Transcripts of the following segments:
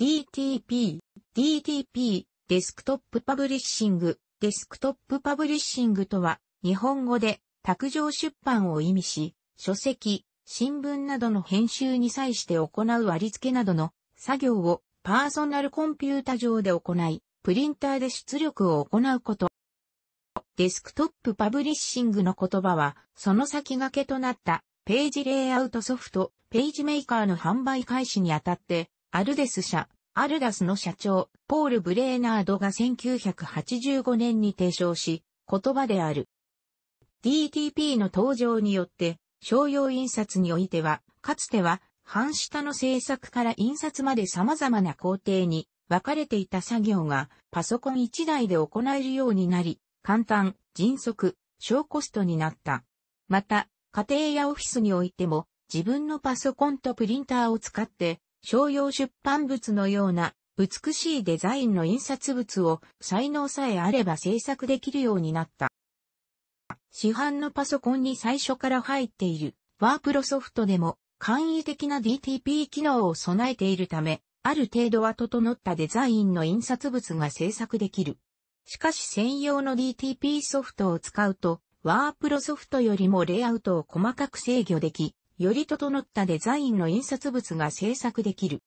DTP、DTP、デスクトップパブリッシング、デスクトップパブリッシングとは、日本語で、卓上出版を意味し、書籍、新聞などの編集に際して行う割り付けなどの作業をパーソナルコンピュータ上で行い、プリンターで出力を行うこと。デスクトップパブリッシングの言葉は、その先駆けとなったページレイアウトソフト、ページメーカーの販売開始にあたって、アルデス社、アルダスの社長、ポール・ブレーナードが1985年に提唱し、言葉である。DTP の登場によって、商用印刷においては、かつては、半下の制作から印刷まで様々な工程に分かれていた作業がパソコン1台で行えるようになり、簡単、迅速、小コストになった。また、家庭やオフィスにおいても自分のパソコンとプリンターを使って商用出版物のような美しいデザインの印刷物を才能さえあれば制作できるようになった。市販のパソコンに最初から入っているワープロソフトでも簡易的な DTP 機能を備えているため、ある程度は整ったデザインの印刷物が制作できる。しかし専用の DTP ソフトを使うと、ワープロソフトよりもレイアウトを細かく制御でき、より整ったデザインの印刷物が制作できる。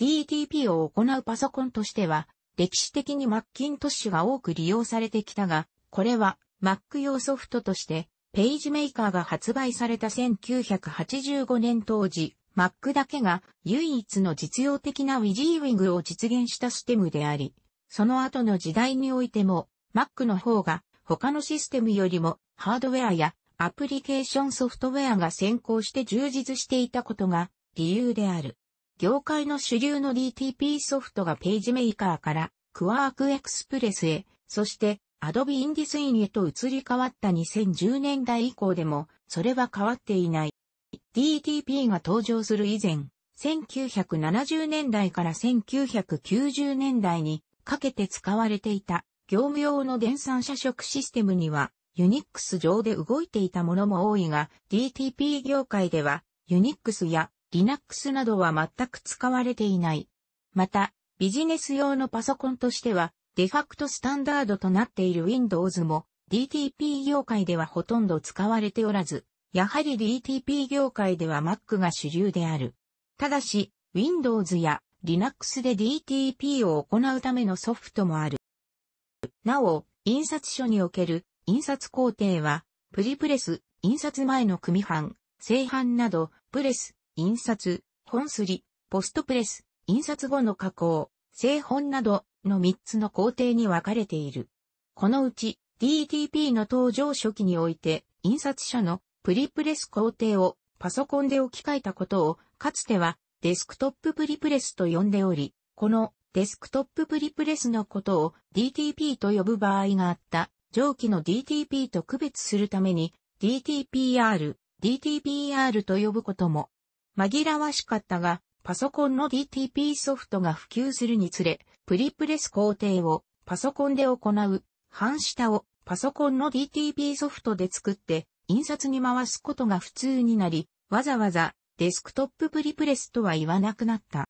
DTP を行うパソコンとしては、歴史的にマッキントッシュが多く利用されてきたが、これは Mac 用ソフトとして、ページメーカーが発売された1985年当時、Mac だけが唯一の実用的なウィジーウィングを実現したステムであり、その後の時代においても、Mac の方が他のシステムよりもハードウェアやアプリケーションソフトウェアが先行して充実していたことが理由である。業界の主流の DTP ソフトがページメーカーからクワークエ p スプレスへ、そして Adobe InDesign へと移り変わった2010年代以降でも、それは変わっていない。DTP が登場する以前、1970年代から1990年代にかけて使われていた業務用の電算社食システムにはユニックス上で動いていたものも多いが、DTP 業界では、ユニックスや Linux などは全く使われていない。また、ビジネス用のパソコンとしては、デファクトスタンダードとなっている Windows も、DTP 業界ではほとんど使われておらず、やはり DTP 業界では Mac が主流である。ただし、Windows や Linux で DTP を行うためのソフトもある。なお、印刷書における印刷工程は、プリプレス、印刷前の組版、製版など、プレス、印刷、本すり、ポストプレス、印刷後の加工、製本などの3つの工程に分かれている。このうち DTP の登場初期において、印刷者のプリプレス工程をパソコンで置き換えたことを、かつてはデスクトッププリプレスと呼んでおり、このデスクトッププリプレスのことを DTP と呼ぶ場合があった上記の DTP と区別するために DTPR、DTPR と呼ぶことも紛らわしかったが、パソコンの DTP ソフトが普及するにつれ、プリプレス工程をパソコンで行う、半下をパソコンの DTP ソフトで作って印刷に回すことが普通になり、わざわざデスクトッププリプレスとは言わなくなった。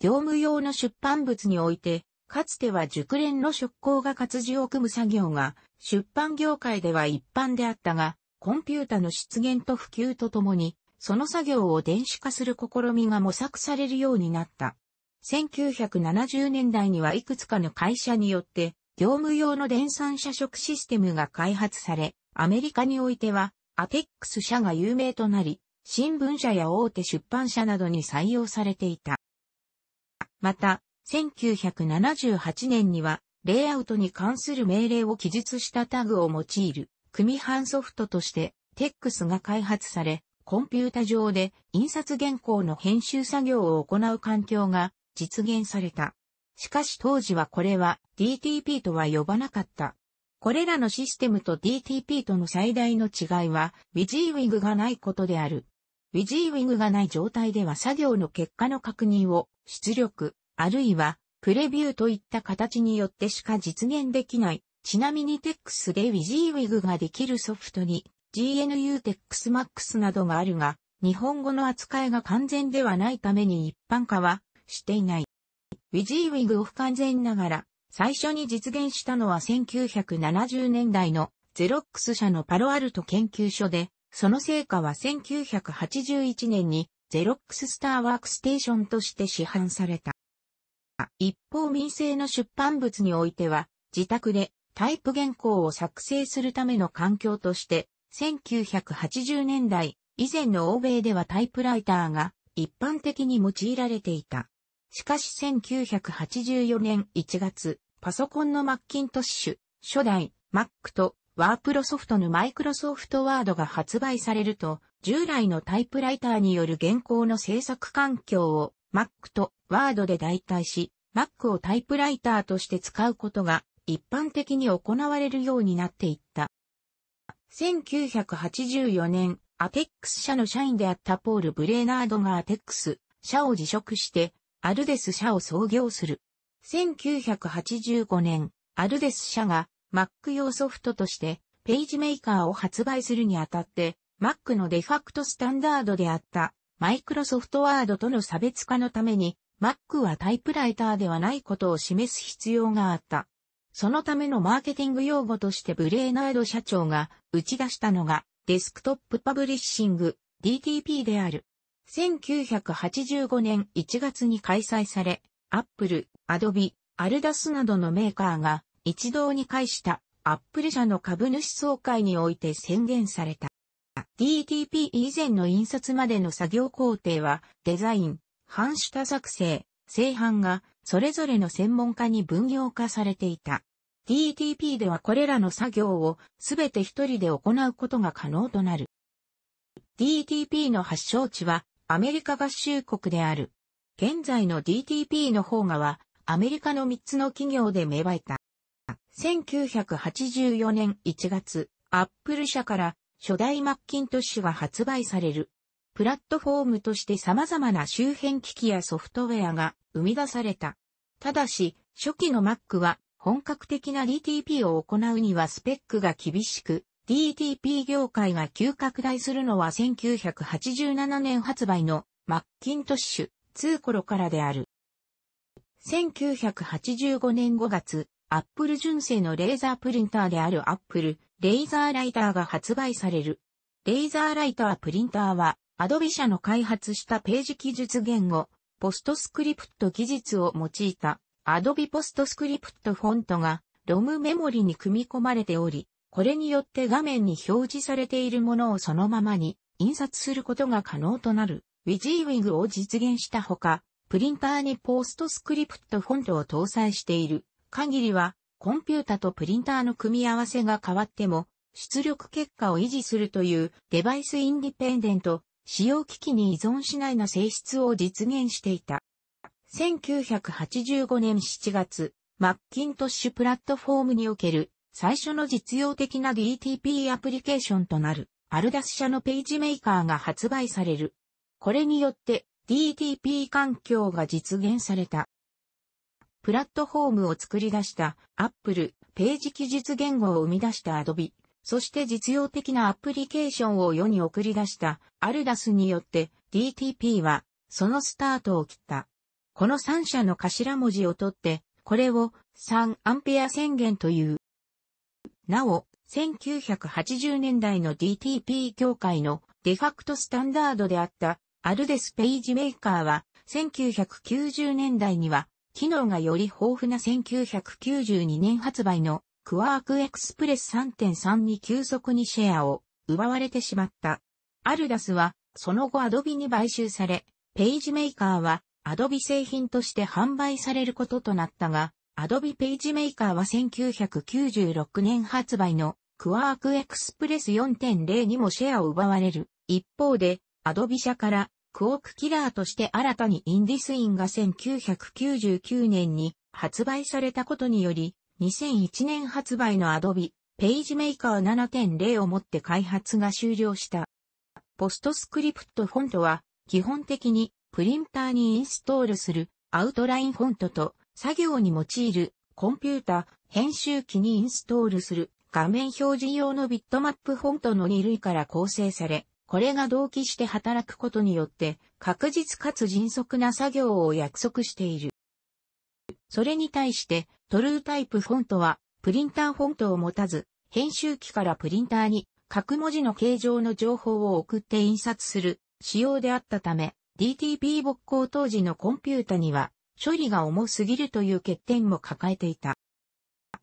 業務用の出版物においてかつては熟練の職工が活字を組む作業が出版業界では一般であったが、コンピュータの出現と普及とともに、その作業を電子化する試みが模索されるようになった。1970年代にはいくつかの会社によって、業務用の電算社食システムが開発され、アメリカにおいては、アペックス社が有名となり、新聞社や大手出版社などに採用されていた。また、1978年には、レイアウトに関する命令を記述したタグを用いる、組版ソフトとして、TEX が開発され、コンピュータ上で印刷原稿の編集作業を行う環境が実現された。しかし当時はこれは DTP とは呼ばなかった。これらのシステムと DTP との最大の違いは、ウィジーウィングがないことである。ウィジーウィングがない状態では作業の結果の確認を出力、あるいは、プレビューといった形によってしか実現できない。ちなみに TEX で WYGWIG ができるソフトに GNUTEXMAX などがあるが、日本語の扱いが完全ではないために一般化はしていない。WYGWIG を不完全ながら、最初に実現したのは1970年代のゼロックス社のパロアルト研究所で、その成果は1981年にゼロックススターワークステーションとして市販された。一方民生の出版物においては、自宅でタイプ原稿を作成するための環境として、1980年代以前の欧米ではタイプライターが一般的に用いられていた。しかし1984年1月、パソコンのマッキントッシュ、初代、Mac とワープロソフトのマイクロソフトワードが発売されると、従来のタイプライターによる原稿の制作環境を Mac と Word で代替し、Mac をタイプライターとして使うことが一般的に行われるようになっていった。1984年、アテックス社の社員であったポール・ブレーナードがアテックス社を辞職して、アルデス社を創業する。1985年、アルデス社が Mac 用ソフトとしてページメーカーを発売するにあたって、Mac のデファクトスタンダードであったマイクロソフトワードとの差別化のために、Mac はタイプライターではないことを示す必要があった。そのためのマーケティング用語としてブレーナード社長が打ち出したのがデスクトップパブリッシング DTP である。1985年1月に開催され、Apple、Adobe、Aldus などのメーカーが一堂に会した Apple 社の株主総会において宣言された。DTP 以前の印刷までの作業工程は、デザイン、版下作成、製版が、それぞれの専門家に分業化されていた。DTP ではこれらの作業をすべて一人で行うことが可能となる。DTP の発祥地はアメリカ合衆国である。現在の DTP の方がはアメリカの3つの企業で芽生えた。1984年1月、アップル社から初代マッキントッシュは発売される。プラットフォームとして様々な周辺機器やソフトウェアが生み出された。ただし、初期の Mac は本格的な DTP を行うにはスペックが厳しく、DTP 業界が急拡大するのは1987年発売のマッキントッシュ2頃からである。1985年5月、アップル純正のレーザープリンターであるアップルレイザーライターが発売される。レイザーライタープリンターは、アドビ社の開発したページ記述言語、ポストスクリプト技術を用いたアドビポストスクリプトフォントが ROM メモリに組み込まれており、これによって画面に表示されているものをそのままに印刷することが可能となる w ジーウ w ン g を実現したほか、プリンターにポストスクリプトフォントを搭載している限りはコンピュータとプリンターの組み合わせが変わっても、出力結果を維持するというデバイスインディペンデント、使用機器に依存しないな性質を実現していた。1985年7月、マッキントッシュプラットフォームにおける最初の実用的な DTP アプリケーションとなるアルダス社のページメーカーが発売される。これによって DTP 環境が実現された。プラットフォームを作り出したアップル、ページ記述言語を生み出した Adobe、そして実用的なアプリケーションを世に送り出したアルダスによって DTP はそのスタートを切った。この3社の頭文字を取って、これを3アンペア宣言という。なお、1980年代の DTP 協会のデファクトスタンダードであったアルデスページメーカーは1990年代には機能がより豊富な1992年発売のクワークエクスプレス3.3に急速にシェアを奪われてしまった。アルダスはその後 Adobe に買収され、ページメーカーは Adobe 製品として販売されることとなったが、Adobe ページメーカーは1996年発売のクワークエクスプレス4.0にもシェアを奪われる。一方で、アドビ社からクオークキラーとして新たにインディスインが1999年に発売されたことにより、2001年発売の Adobe ページメーカー7.0をもって開発が終了した。ポストスクリプトフォントは基本的にプリンターにインストールするアウトラインフォントと作業に用いるコンピュータ編集機にインストールする画面表示用のビットマップフォントの2類から構成され、これが同期して働くことによって、確実かつ迅速な作業を約束している。それに対して、トルータイプフォントは、プリンターフォントを持たず、編集機からプリンターに、各文字の形状の情報を送って印刷する仕様であったため、DTP 勃興当時のコンピュータには、処理が重すぎるという欠点も抱えていた。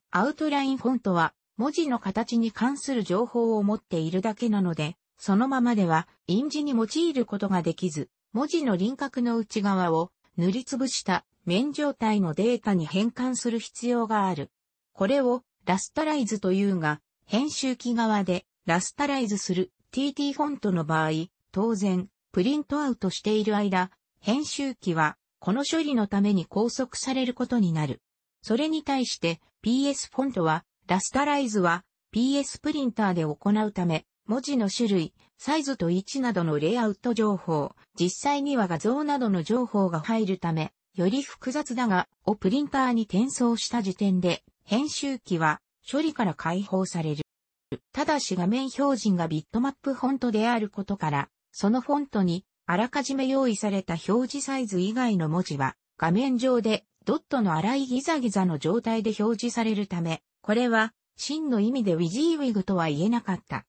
アウトラインフォントは、文字の形に関する情報を持っているだけなので、そのままでは印字に用いることができず、文字の輪郭の内側を塗りつぶした面状態のデータに変換する必要がある。これをラスタライズというが、編集機側でラスタライズする TT フォントの場合、当然、プリントアウトしている間、編集機はこの処理のために拘束されることになる。それに対して PS フォントは、ラスタライズは PS プリンターで行うため、文字の種類、サイズと位置などのレイアウト情報、実際には画像などの情報が入るため、より複雑だが、をプリンターに転送した時点で、編集機は処理から解放される。ただし画面表示がビットマップフォントであることから、そのフォントにあらかじめ用意された表示サイズ以外の文字は、画面上でドットの粗いギザギザの状態で表示されるため、これは真の意味でウィジーウィグとは言えなかった。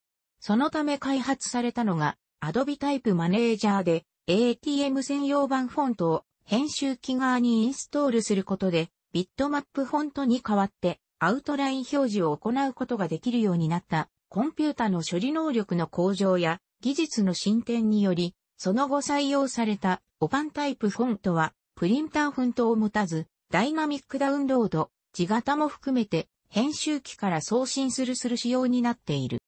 そのため開発されたのが Adobe タイプマネージャーで ATM 専用版フォントを編集機側にインストールすることでビットマップフォントに代わってアウトライン表示を行うことができるようになったコンピュータの処理能力の向上や技術の進展によりその後採用されたオパンタイプフォントはプリンターフォントを持たずダイナミックダウンロード、字型も含めて編集機から送信するする仕様になっている。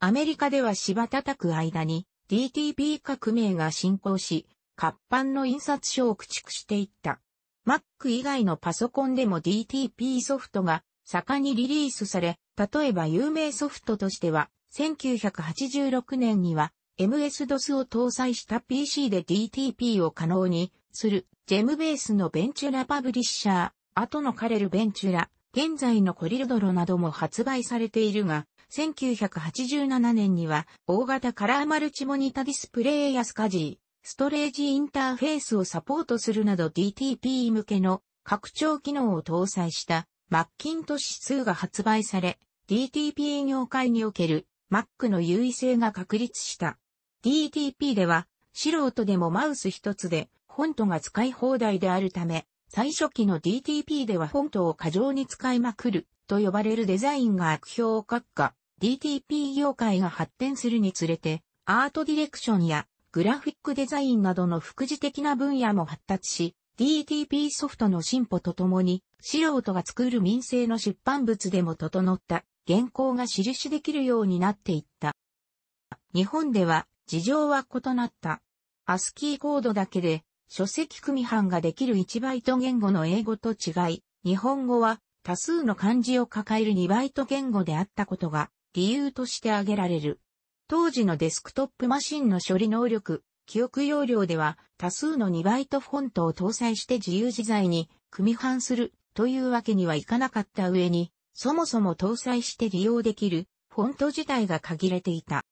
アメリカでは芝叩く間に DTP 革命が進行し、活版の印刷書を駆逐していった。Mac 以外のパソコンでも DTP ソフトが盛んにリリースされ、例えば有名ソフトとしては、1986年には MS-DOS を搭載した PC で DTP を可能にする、ジェムベースのベンチュラパブリッシャー、後のカレルベンチュラ、現在のコリルドロなども発売されているが、1987年には大型カラーマルチモニタディスプレイやスカジー、ストレージインターフェースをサポートするなど DTP 向けの拡張機能を搭載したマッキントッシ2が発売され、DTP 業界における Mac の優位性が確立した。DTP では素人でもマウス一つでフォントが使い放題であるため、最初期の DTP ではフォントを過剰に使いまくると呼ばれるデザインが悪評を閣下。DTP 業界が発展するにつれて、アートディレクションやグラフィックデザインなどの副次的な分野も発達し、DTP ソフトの進歩とともに、素人が作る民生の出版物でも整った原稿が印できるようになっていった。日本では事情は異なった。アスキーコードだけで書籍組版ができる1バイト言語の英語と違い、日本語は多数の漢字を抱える2バイト言語であったことが理由として挙げられる。当時のデスクトップマシンの処理能力、記憶容量では多数の2バイトフォントを搭載して自由自在に組み版するというわけにはいかなかった上に、そもそも搭載して利用できるフォント自体が限れていた。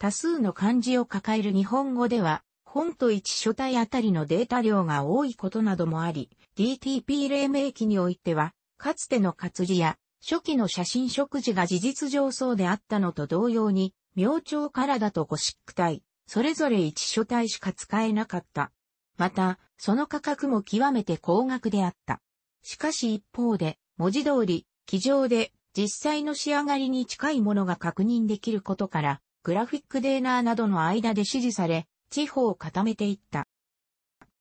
多数の漢字を抱える日本語では、本と1書体あたりのデータ量が多いことなどもあり、DTP 黎明期においては、かつての活字や初期の写真食事が事実上そうであったのと同様に、明朝からだとゴシック体、それぞれ一書体しか使えなかった。また、その価格も極めて高額であった。しかし一方で、文字通り、記上で実際の仕上がりに近いものが確認できることから、グラフィックデーナーなどの間で支持され、地方を固めていった。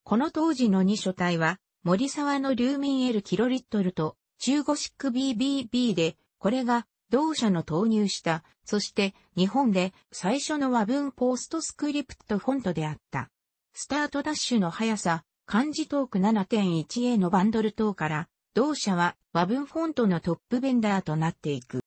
この当時の二書体は、森沢の流民エルキロリットルと中ゴシック BBB で、これが同社の投入した、そして日本で最初の和文ポストスクリプトフォントであった。スタートダッシュの速さ、漢字トーク 7.1A のバンドル等から、同社は和文フォントのトップベンダーとなっていく。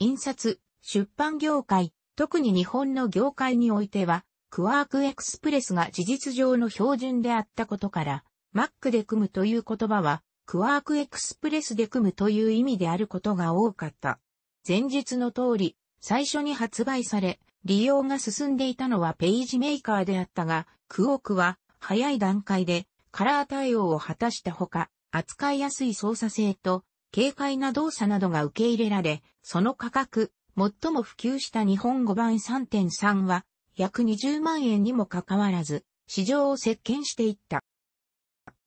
印刷、出版業界、特に日本の業界においては、クワークエクスプレスが事実上の標準であったことから、Mac で組むという言葉は、クワークエクスプレスで組むという意味であることが多かった。前述の通り、最初に発売され、利用が進んでいたのはページメーカーであったが、クオークは早い段階でカラー対応を果たしたほか、扱いやすい操作性と軽快な動作などが受け入れられ、その価格、最も普及した日本語版3.3は約20万円にもかかわらず、市場を席巻していった。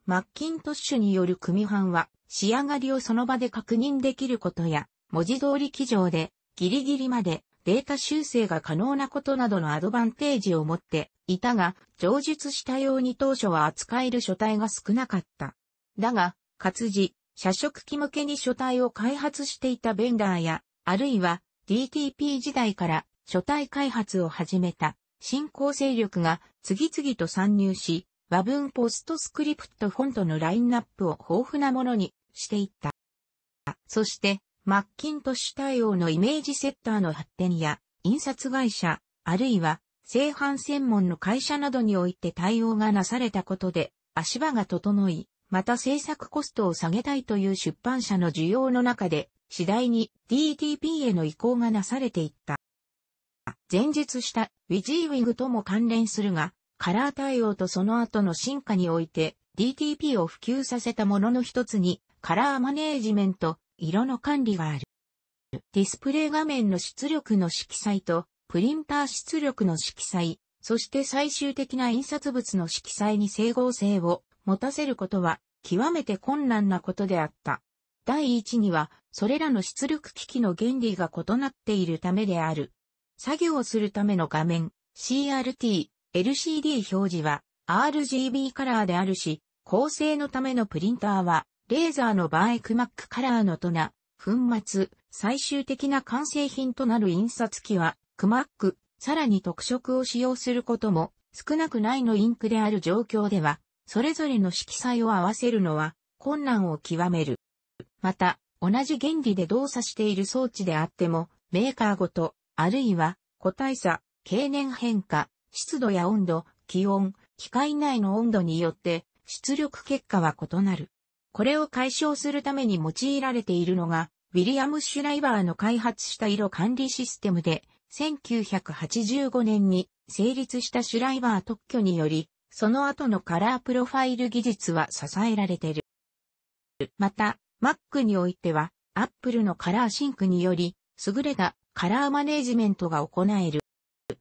マッキントッシュによる組版は、仕上がりをその場で確認できることや、文字通り記上で、ギリギリまでデータ修正が可能なことなどのアドバンテージを持っていたが、上述したように当初は扱える書体が少なかった。だが、活字、社食機向けに書体を開発していたベンダーや、あるいは DTP 時代から書体開発を始めた新興勢力が次々と参入し、和文ポストスクリプトフォントのラインナップを豊富なものにしていった。そして、マッキントッシュ対応のイメージセッターの発展や、印刷会社、あるいは、製版専門の会社などにおいて対応がなされたことで、足場が整い、また制作コストを下げたいという出版社の需要の中で、次第に DTP への移行がなされていった。前述したウィジーウィングとも関連するが、カラー対応とその後の進化において DTP を普及させたものの一つにカラーマネージメント、色の管理がある。ディスプレイ画面の出力の色彩とプリンター出力の色彩、そして最終的な印刷物の色彩に整合性を持たせることは極めて困難なことであった。第一には、それらの出力機器の原理が異なっているためである。作業をするための画面、CRT、LCD 表示は RGB カラーであるし、構成のためのプリンターは、レーザーの場合クマックカラーのとな、粉末、最終的な完成品となる印刷機は、クマック、さらに特色を使用することも少なくないのインクである状況では、それぞれの色彩を合わせるのは困難を極める。また、同じ原理で動作している装置であっても、メーカーごと、あるいは個体差、経年変化、湿度や温度、気温、機械内の温度によって出力結果は異なる。これを解消するために用いられているのが、ウィリアム・シュライバーの開発した色管理システムで、1985年に成立したシュライバー特許により、その後のカラープロファイル技術は支えられている。また、Mac においては、Apple のカラーシンクにより、優れたカラーマネジメントが行える。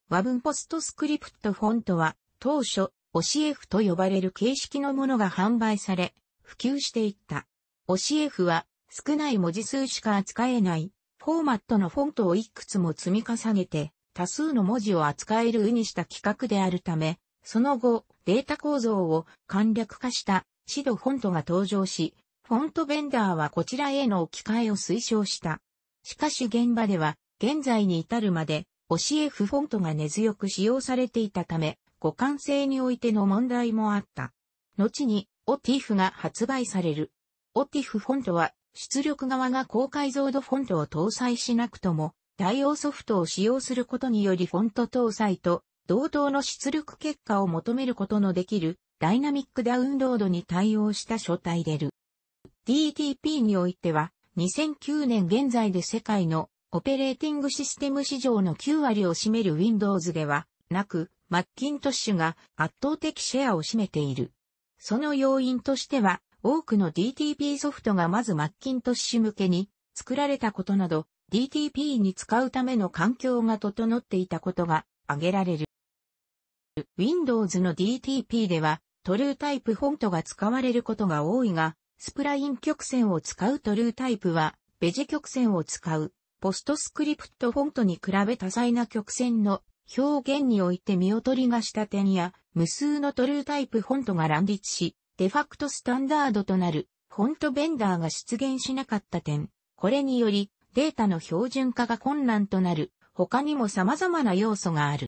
和文ポストスクリプトフォントは当初 OCF と呼ばれる形式のものが販売され普及していった。OCF は少ない文字数しか扱えないフォーマットのフォントをいくつも積み重ねて多数の文字を扱えるうにした規格であるため、その後データ構造を簡略化したシドフォントが登場し、フォントベンダーはこちらへの置き換えを推奨した。しかし現場では現在に至るまで OCF フォントが根強く使用されていたため、互換性においての問題もあった。後に、OTIF が発売される。OTIF フォントは、出力側が高解像度フォントを搭載しなくとも、対応ソフトを使用することによりフォント搭載と同等の出力結果を求めることのできるダイナミックダウンロードに対応した書体でる。DTP においては2009年現在で世界のオペレーティングシステム市場の9割を占める Windows ではなく、マッキントッシュが圧倒的シェアを占めている。その要因としては、多くの DTP ソフトがまずマッキントッシュ向けに作られたことなど、DTP に使うための環境が整っていたことが挙げられる。Windows の DTP では、トルータイプフォントが使われることが多いが、スプライン曲線を使うトルータイプは、ベジ曲線を使うポストスクリプトフォントに比べ多彩な曲線の表現において見劣りがした点や、無数のトルータイプフォントが乱立し、デファクトスタンダードとなるフォントベンダーが出現しなかった点、これによりデータの標準化が困難となる他にも様々な要素がある。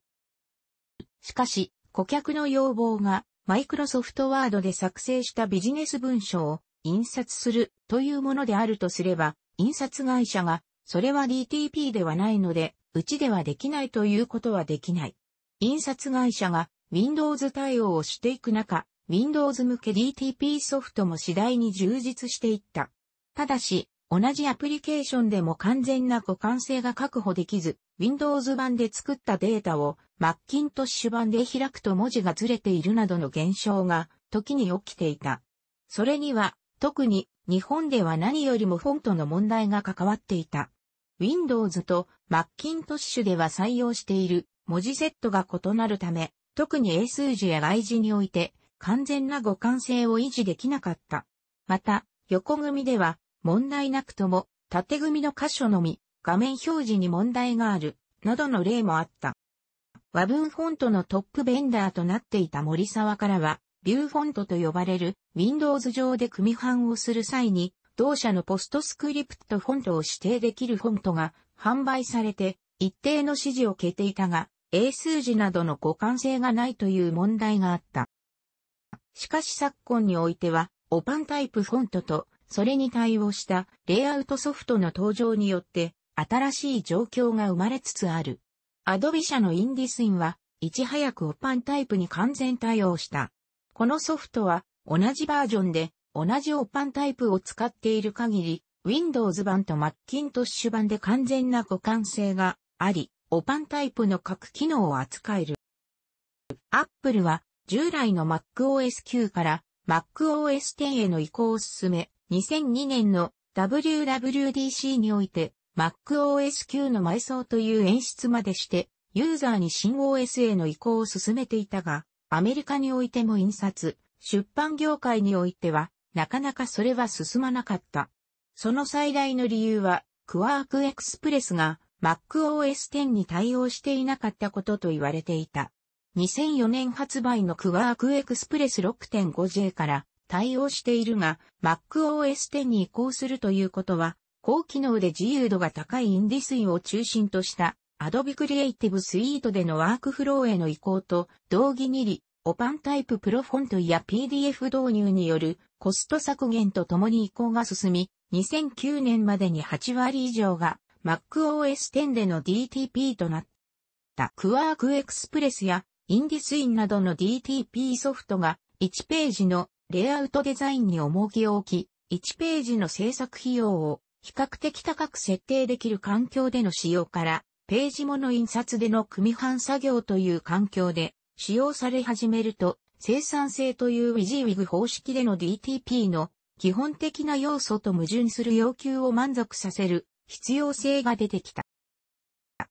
しかし、顧客の要望がマイクロソフトワードで作成したビジネス文書を印刷するというものであるとすれば、印刷会社がそれは DTP ではないので、うちではできないということはできない。印刷会社が Windows 対応をしていく中、Windows 向け DTP ソフトも次第に充実していった。ただし、同じアプリケーションでも完全な互換性が確保できず、Windows 版で作ったデータを Macintosh 版で開くと文字がずれているなどの現象が時に起きていた。それには特に日本では何よりもフォントの問題が関わっていた。Windows と Macintosh では採用している文字セットが異なるため、特に英数字や外字において完全な互換性を維持できなかった。また、横組では問題なくとも縦組の箇所のみ画面表示に問題があるなどの例もあった。和文フォントのトップベンダーとなっていた森沢からは、ビューフォントと呼ばれる Windows 上で組版をする際に同社のポストスクリプトフォントを指定できるフォントが販売されて、一定の指示を受けていたが、英数字などの互換性がないという問題があった。しかし昨今においては、オパンタイプフォントと、それに対応したレイアウトソフトの登場によって、新しい状況が生まれつつある。アドビ社のインディスインは、いち早くオパンタイプに完全対応した。このソフトは、同じバージョンで、同じオパンタイプを使っている限り、Windows 版と Macintosh 版で完全な互換性があり、オパンタイプの各機能を扱える。Apple は従来の MacOS 9から MacOS 10への移行を進め、2002年の WWDC において MacOS 9の埋葬という演出までして、ユーザーに新 OS への移行を進めていたが、アメリカにおいても印刷、出版業界においては、なかなかそれは進まなかった。その最大の理由は、クワークエクスプレスが MacOS 10に対応していなかったことと言われていた。2004年発売のクワークエクスプレス 6.5J から対応しているが、MacOS 10に移行するということは、高機能で自由度が高いインディスインを中心とした Adobe Creative Suite でのワークフローへの移行と同義にり、オパンタイププロフォントや PDF 導入によるコスト削減とともに移行が進み、2009年までに8割以上が MacOS 10での DTP となった。クワークエクスプレスやインディスインなどの DTP ソフトが1ページのレイアウトデザインに重きを置き、1ページの制作費用を比較的高く設定できる環境での使用から、ページもの印刷での組版作業という環境で使用され始めると、生産性というウィジーウィグ方式での DTP の基本的な要素と矛盾する要求を満足させる必要性が出てきた。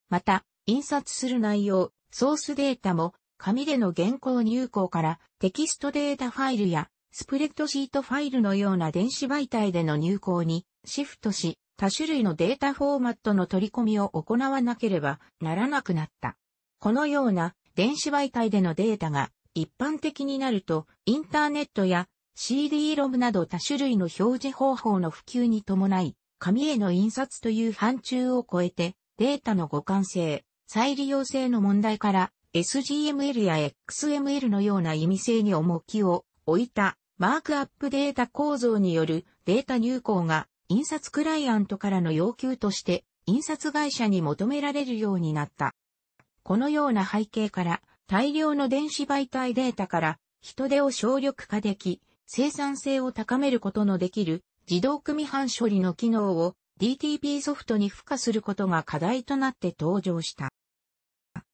また、印刷する内容、ソースデータも紙での原稿入稿からテキストデータファイルやスプレッドシートファイルのような電子媒体での入稿にシフトし、多種類のデータフォーマットの取り込みを行わなければならなくなった。このような電子媒体でのデータが一般的になると、インターネットや CD-ROM など多種類の表示方法の普及に伴い、紙への印刷という範疇を超えて、データの互換性、再利用性の問題から、SGML や XML のような意味性に重きを置いたマークアップデータ構造によるデータ入稿が印刷クライアントからの要求として印刷会社に求められるようになった。このような背景から大量の電子媒体データから人手を省力化でき、生産性を高めることのできる自動組版処理の機能を DTP ソフトに付加することが課題となって登場した。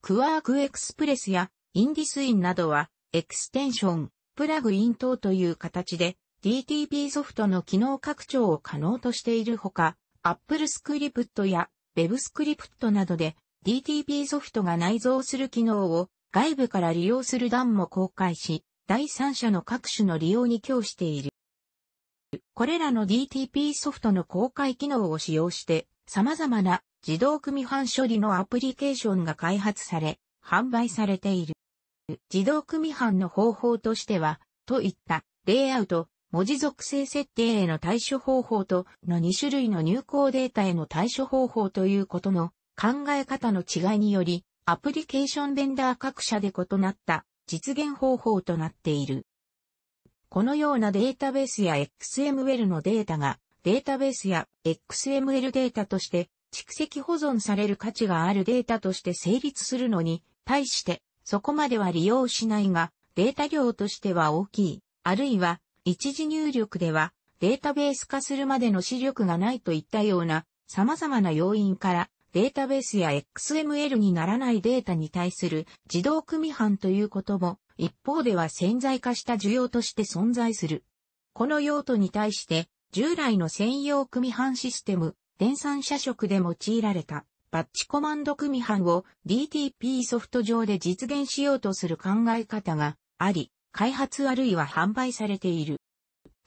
クワークエクスプレスやインディスインなどはエクステンション、プラグイン等という形で DTP ソフトの機能拡張を可能としているほか、Apple スクリプトや Web スクリプトなどで DTP ソフトが内蔵する機能を外部から利用する段も公開し、第三者の各種の利用に供している。これらの DTP ソフトの公開機能を使用して様々な自動組版処理のアプリケーションが開発され、販売されている。自動組版の方法としては、といったレイアウト、文字属性設定への対処方法との2種類の入稿データへの対処方法ということの考え方の違いにより、アプリケーションベンダー各社で異なった実現方法となっている。このようなデータベースや XML のデータがデータベースや XML データとして蓄積保存される価値があるデータとして成立するのに対してそこまでは利用しないがデータ量としては大きい、あるいは一時入力ではデータベース化するまでの視力がないといったような様々な要因からデータベースや XML にならないデータに対する自動組版ということも、一方では潜在化した需要として存在する。この用途に対して、従来の専用組版システム、電算社職で用いられた、バッチコマンド組版を DTP ソフト上で実現しようとする考え方があり、開発あるいは販売されている。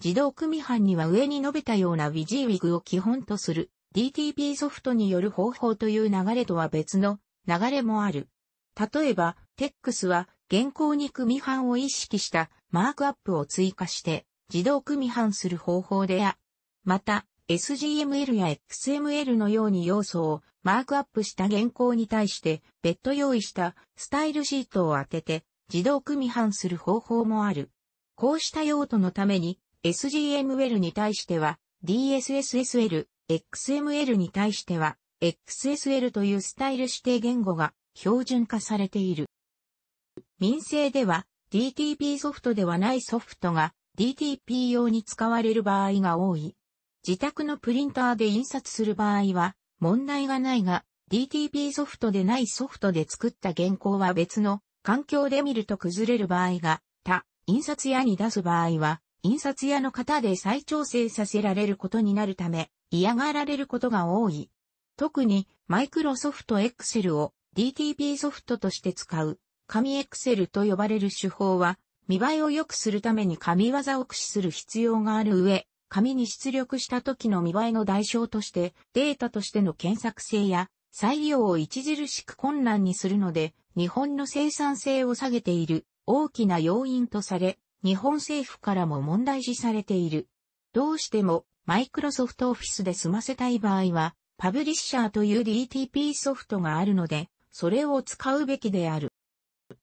自動組版には上に述べたような w ィジーウィグを基本とする DTP ソフトによる方法という流れとは別の流れもある。例えば、TEX は現行に組版を意識したマークアップを追加して自動組版する方法であ。また、SGML や XML のように要素をマークアップした原稿に対して別途用意したスタイルシートを当てて自動組版する方法もある。こうした用途のために SGML に対しては DSSSL XML に対しては、XSL というスタイル指定言語が標準化されている。民生では DTP ソフトではないソフトが DTP 用に使われる場合が多い。自宅のプリンターで印刷する場合は問題がないが DTP ソフトでないソフトで作った原稿は別の環境で見ると崩れる場合が他印刷屋に出す場合は印刷屋の方で再調整させられることになるため嫌がられることが多い。特にマイクロソフト Excel を DTP ソフトとして使う紙 Excel と呼ばれる手法は見栄えを良くするために紙技を駆使する必要がある上、紙に出力した時の見栄えの代償としてデータとしての検索性や再利用を著しく困難にするので日本の生産性を下げている大きな要因とされ日本政府からも問題視されている。どうしてもマイクロソフトオフィスで済ませたい場合は、パブリッシャーという DTP ソフトがあるので、それを使うべきである。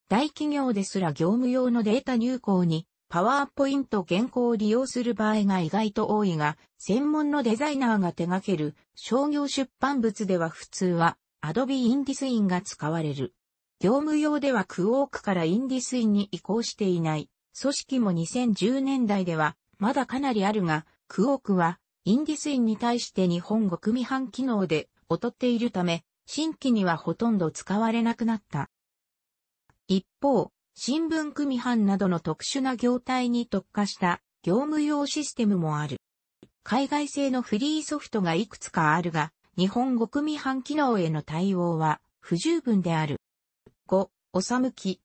大企業ですら業務用のデータ入稿に、パワーポイント原稿を利用する場合が意外と多いが、専門のデザイナーが手掛ける商業出版物では普通は Adobe i n d イ s i n が使われる。業務用ではクオークから i n d ィ s i ン n に移行していない。組織も2010年代ではまだかなりあるが、クォークは、インディスインに対して日本語組版機能で劣っているため、新規にはほとんど使われなくなった。一方、新聞組版などの特殊な業態に特化した業務用システムもある。海外製のフリーソフトがいくつかあるが、日本語組版機能への対応は不十分である。5、おさむき。